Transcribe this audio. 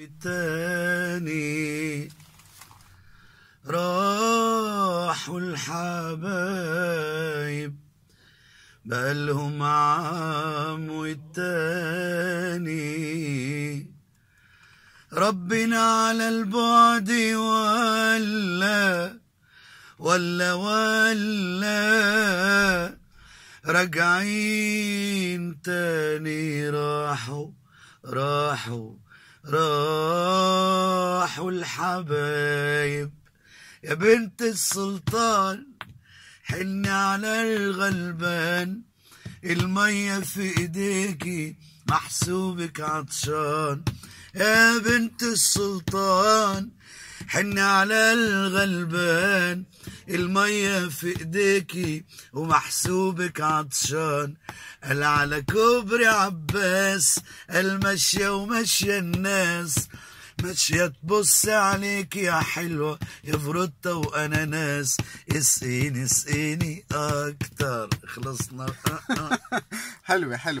الثاني راحوا الحبايب بقالهم عام والتاني ربنا على البعد ولا ولا ولا راجعين تاني راحوا راحوا والحبايب الحبايب يا بنت السلطان حن على الغلبان المية في ايديكي محسوبك عطشان يا بنت السلطان حن على الغلبان المية في ايديكي ومحسوبك عطشان قال على كوبري عباس المشية ومشية الناس ماشية تبص عليك يا حلوة يا فروتة ناس اسقيني اسقيني أكتر خلصنا حلوة حلوة